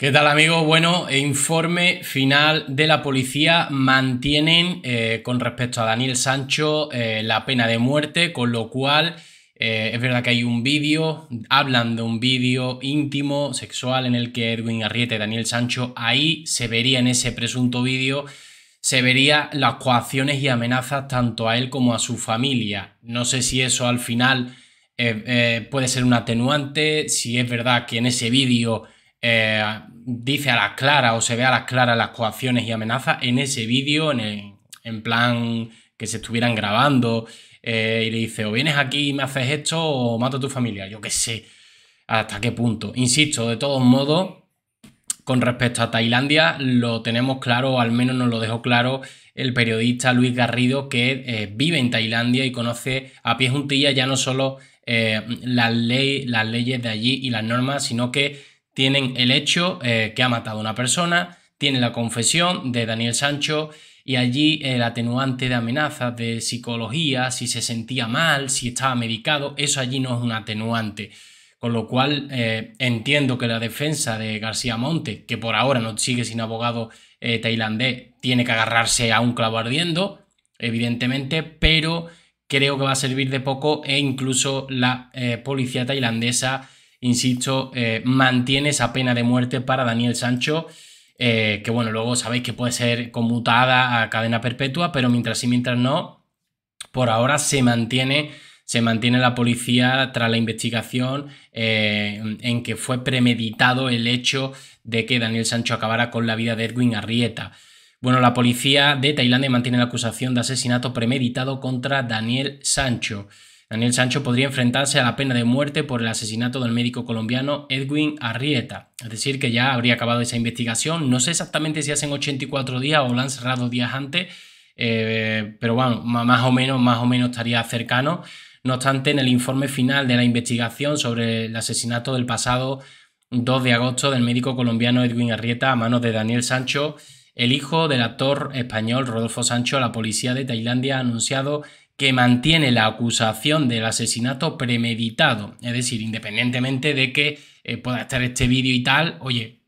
¿Qué tal amigos? Bueno, informe final de la policía. Mantienen eh, con respecto a Daniel Sancho eh, la pena de muerte, con lo cual eh, es verdad que hay un vídeo, hablan de un vídeo íntimo, sexual, en el que Edwin Arrieta y Daniel Sancho, ahí se vería en ese presunto vídeo, se vería las coacciones y amenazas tanto a él como a su familia. No sé si eso al final puede ser un atenuante, si es verdad que en ese vídeo eh, dice a las claras o se ve a las claras las coacciones y amenazas en ese vídeo, en, en plan que se estuvieran grabando, eh, y le dice, o vienes aquí y me haces esto, o mato a tu familia, yo qué sé, hasta qué punto. Insisto, de todos modos, con respecto a Tailandia, lo tenemos claro, o al menos nos lo dejó claro el periodista Luis Garrido, que eh, vive en Tailandia y conoce a pie juntilla ya no solo ley, las leyes de allí y las normas, sino que tienen el hecho eh, que ha matado a una persona, tienen la confesión de Daniel Sancho y allí el atenuante de amenazas de psicología, si se sentía mal, si estaba medicado, eso allí no es un atenuante. Con lo cual eh, entiendo que la defensa de García Monte, que por ahora no sigue sin abogado eh, tailandés, tiene que agarrarse a un clavo ardiendo, evidentemente, pero creo que va a servir de poco e incluso la policía tailandesa insisto, eh, mantiene esa pena de muerte para Daniel Sancho, eh, que bueno, luego sabéis que puede ser conmutada a cadena perpetua, pero mientras sí, mientras no, por ahora se mantiene, se mantiene la policía tras la investigación eh, en que fue premeditado el hecho de que Daniel Sancho acabara con la vida de Edwin Arrieta. Bueno, la policía de Tailandia mantiene la acusación de asesinato premeditado contra Daniel Sancho. Daniel Sancho podría enfrentarse a la pena de muerte por el asesinato del médico colombiano Edwin Arrieta. Es decir, que ya habría acabado esa investigación. No sé exactamente si hacen 84 días o la han cerrado días antes, eh, pero bueno, más o menos, más o menos estaría cercano. No obstante, en el informe final de la investigación sobre el asesinato del pasado 2 de agosto del médico colombiano Edwin Arrieta a manos de Daniel Sancho, el hijo del actor español Rodolfo Sancho, la policía de Tailandia ha anunciado que mantiene la acusación del asesinato premeditado. Es decir, independientemente de que eh, pueda estar este vídeo y tal, oye,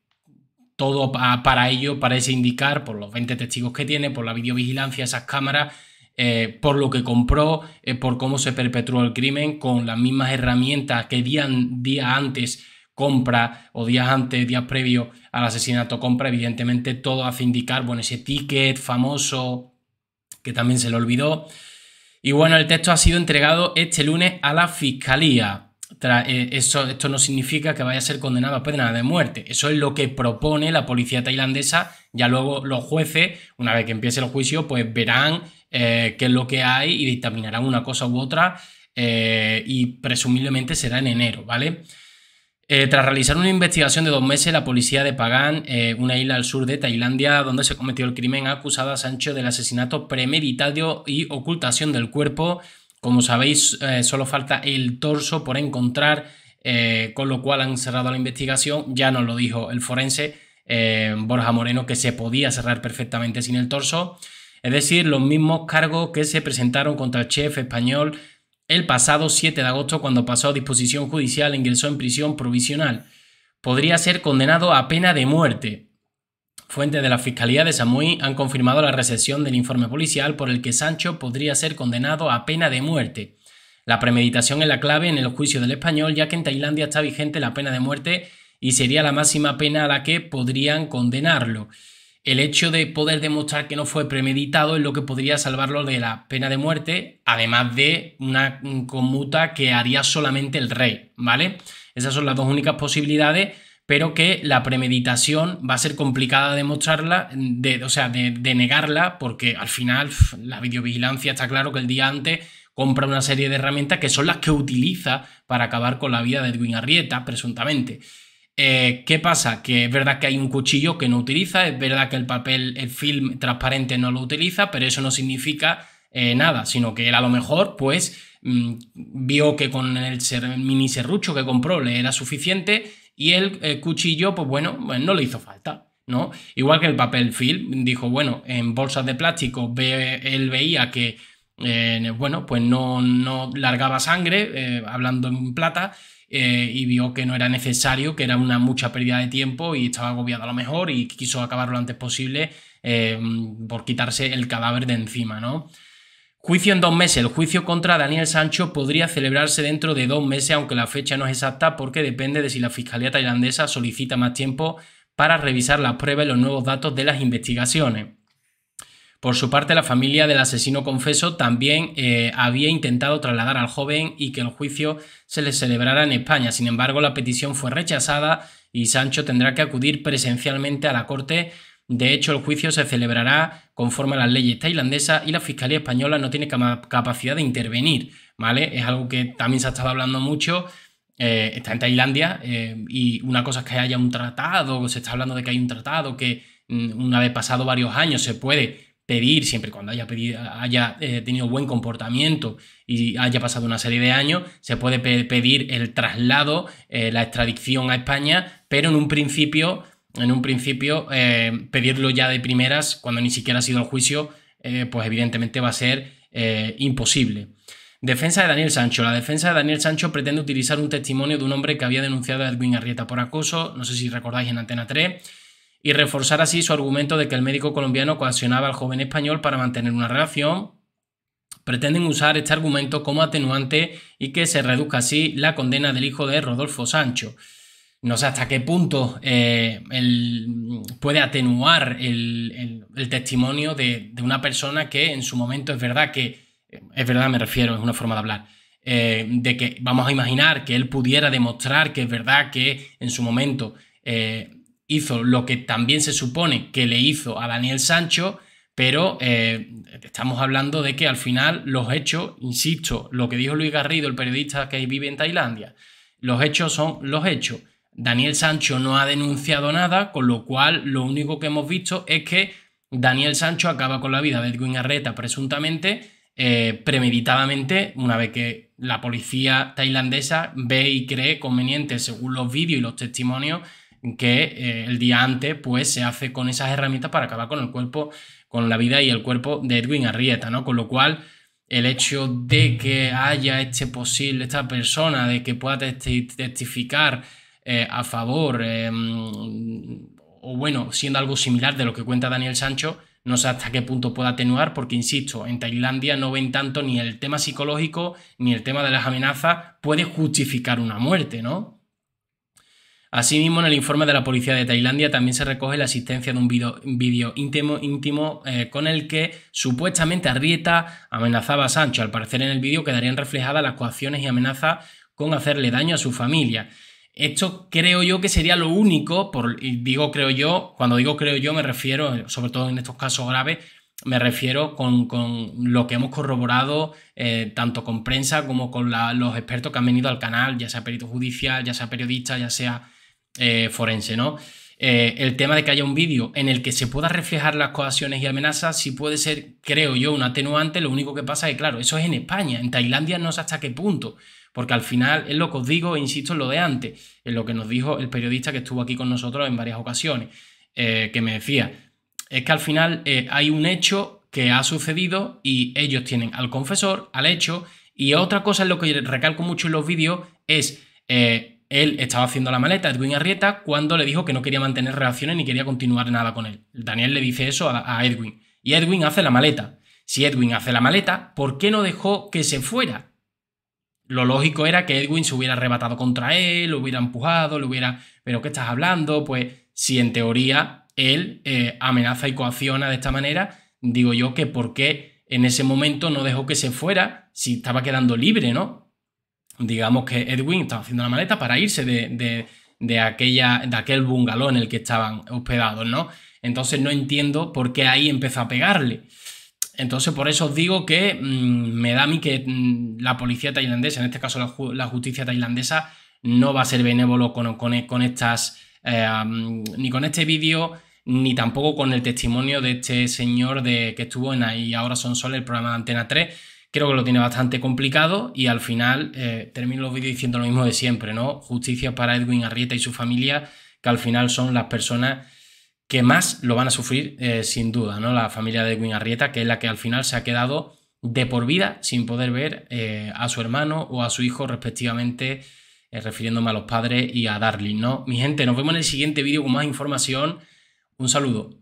todo para ello parece indicar, por los 20 testigos que tiene, por la videovigilancia, esas cámaras, eh, por lo que compró, eh, por cómo se perpetró el crimen, con las mismas herramientas que día, día antes compra o días antes, días previos al asesinato compra, evidentemente todo hace indicar, bueno, ese ticket famoso que también se le olvidó, y bueno, el texto ha sido entregado este lunes a la Fiscalía. Eh, esto no significa que vaya a ser condenado a pena de muerte. Eso es lo que propone la policía tailandesa. Ya luego los jueces, una vez que empiece el juicio, pues verán eh, qué es lo que hay y dictaminarán una cosa u otra eh, y presumiblemente será en enero, ¿vale? Eh, tras realizar una investigación de dos meses, la policía de Pagán, eh, una isla al sur de Tailandia donde se cometió el crimen, ha acusado a Sancho del asesinato premeditado y ocultación del cuerpo. Como sabéis, eh, solo falta el torso por encontrar, con lo cual han cerrado la investigación. Ya nos lo dijo el forense Borja Moreno que se podía cerrar perfectamente sin el torso. Es decir, los mismos cargos que se presentaron contra el chef español el pasado 7 de agosto, cuando pasó a disposición judicial, ingresó en prisión provisional. Podría ser condenado a pena de muerte. Fuentes de la Fiscalía de Samui han confirmado la recepción del informe policial por el que Sancho podría ser condenado a pena de muerte. La premeditación es la clave en el juicio del español, ya que en Tailandia está vigente la pena de muerte y sería la máxima pena a la que podrían condenarlo el hecho de poder demostrar que no fue premeditado es lo que podría salvarlo de la pena de muerte, además de una conmuta que haría solamente el rey, ¿vale? Esas son las dos únicas posibilidades, pero que la premeditación va a ser complicada de demostrarla, de, o sea, de negarla, porque al final la videovigilancia está claro que el día antes compra una serie de herramientas que son las que utiliza para acabar con la vida de Edwin Arrieta, presuntamente. Eh, ¿Qué pasa? Que es verdad que hay un cuchillo que no utiliza, es verdad que el papel, film transparente no lo utiliza, pero eso no significa eh, nada, sino que él a lo mejor, pues, mm, vio que con el, mini serrucho que compró le era suficiente y el, eh, cuchillo, pues bueno, pues no le hizo falta. ¿no? Igual que el papel film, dijo, bueno, en bolsas de plástico ve, él veía que, bueno, pues no, largaba sangre, hablando en plata, eh, y vio que no era necesario, que era una mucha pérdida de tiempo y estaba agobiado a lo mejor y quiso acabar lo antes posible eh, por quitarse el cadáver de encima, ¿no? Juicio en dos meses. El juicio contra Daniel Sancho podría celebrarse dentro de dos meses, aunque la fecha no es exacta porque depende de si la Fiscalía tailandesa solicita más tiempo para revisar las pruebas y los nuevos datos de las investigaciones. Por su parte, la familia del asesino confeso también eh, había intentado trasladar al joven y que el juicio se le celebrara en España. Sin embargo, la petición fue rechazada y Sancho tendrá que acudir presencialmente a la corte. De hecho, el juicio se celebrará conforme a las leyes tailandesas y la Fiscalía Española no tiene capacidad de intervenir, ¿vale? Es algo que también se ha estado hablando mucho, eh, está en Tailandia eh, y una cosa es que haya un tratado, se está hablando de que hay un tratado que mm, una vez pasado varios años se puede pedir, siempre cuando haya, haya eh, tenido buen comportamiento y haya pasado una serie de años, se puede pedir el traslado, eh, la extradición a España, pero en un principio, en un principio eh, pedirlo ya de primeras, cuando ni siquiera ha sido el juicio, pues evidentemente va a ser imposible. Defensa de Daniel Sancho. La defensa de Daniel Sancho pretende utilizar un testimonio de un hombre que había denunciado a Edwin Arrieta por acoso, no sé si recordáis en Antena 3, y reforzar así su argumento de que el médico colombiano coaccionaba al joven español para mantener una relación. Pretenden usar este argumento como atenuante y que se reduzca así la condena del hijo de Rodolfo Sancho. No sé hasta qué punto eh, puede atenuar el, testimonio de, una persona que en su momento es verdad que, es verdad me refiero, es una forma de hablar, eh, de que vamos a imaginar que él pudiera demostrar que es verdad que en su momento eh, hizo lo que también se supone que le hizo a Daniel Sancho, pero eh, estamos hablando de que al final los hechos, insisto, lo que dijo Luis Garrido, el periodista que vive en Tailandia, los hechos son los hechos. Daniel Sancho no ha denunciado nada, con lo cual lo único que hemos visto es que Daniel Sancho acaba con la vida de Edwin Arreta presuntamente, eh, premeditadamente, una vez que la policía tailandesa ve y cree conveniente, según los vídeos y los testimonios, que eh, el día antes pues se hace con esas herramientas para acabar con el cuerpo, con la vida y el cuerpo de Edwin Arrieta, ¿no? Con lo cual el hecho de que haya este posible, esta persona, de que pueda testificar eh, a favor, em, o bueno, siendo algo similar de lo que cuenta Daniel Sancho, no sé hasta qué punto pueda atenuar, porque insisto, en Tailandia no ven tanto ni el tema psicológico ni el tema de las amenazas puede justificar una muerte, ¿no? Asimismo, en el informe de la policía de Tailandia también se recoge la existencia de un vídeo íntimo, íntimo eh, con el que supuestamente Arrieta amenazaba a Sancho. Al parecer en el vídeo quedarían reflejadas las coacciones y amenazas con hacerle daño a su familia. Esto creo yo que sería lo único, digo creo yo, cuando digo creo yo me refiero, sobre todo en estos casos graves, me refiero con, lo que hemos corroborado eh, tanto con prensa como con los expertos que han venido al canal, ya sea perito judicial, ya sea periodista, ya sea eh, forense, ¿no? Eh, el tema de que haya un vídeo en el que se pueda reflejar las coacciones y amenazas sí puede ser, creo yo, un atenuante. Lo único que pasa es que, claro, eso es en España. En Tailandia no sé hasta qué punto. Porque al final es lo que os digo, e insisto, en lo de antes, en lo que nos dijo el periodista que estuvo aquí con nosotros en varias ocasiones, eh, que me decía, es que al final hay un hecho que ha sucedido y ellos tienen al confesor, al hecho, y otra cosa en lo que recalco mucho en los vídeos es... Él estaba haciendo la maleta, Edwin Arrieta, cuando le dijo que no quería mantener relaciones ni quería continuar nada con él. Daniel le dice eso a, Edwin. Y Edwin hace la maleta. Si Edwin hace la maleta, ¿por qué no dejó que se fuera? Lo lógico era que Edwin se hubiera arrebatado contra él, lo hubiera empujado, lo hubiera... ¿Pero qué estás hablando? Pues si en teoría él eh, amenaza y coacciona de esta manera, digo yo que por qué en ese momento no dejó que se fuera si estaba quedando libre, ¿no? digamos que Edwin estaba haciendo la maleta para irse de, aquella, de aquel bungalow en el que estaban hospedados, ¿no? Entonces no entiendo por qué ahí empezó a pegarle. Entonces por eso os digo que mm, me da a mí que mm, la policía tailandesa, en este caso la, justicia tailandesa, no va a ser benévolo con, con, estas, eh, mm, ni con este vídeo, ni tampoco con el testimonio de este señor de, que estuvo en ahí ahora son solo el programa de Antena 3, creo que lo tiene bastante complicado y al final eh, termino los vídeos diciendo lo mismo de siempre, ¿no? Justicia para Edwin Arrieta y su familia, que al final son las personas que más lo van a sufrir eh, sin duda, ¿no? La familia de Edwin Arrieta, que es la que al final se ha quedado de por vida sin poder ver eh, a su hermano o a su hijo respectivamente, refiriéndome a los padres y a Darling, ¿no? Mi gente, nos vemos en el siguiente vídeo con más información. Un saludo.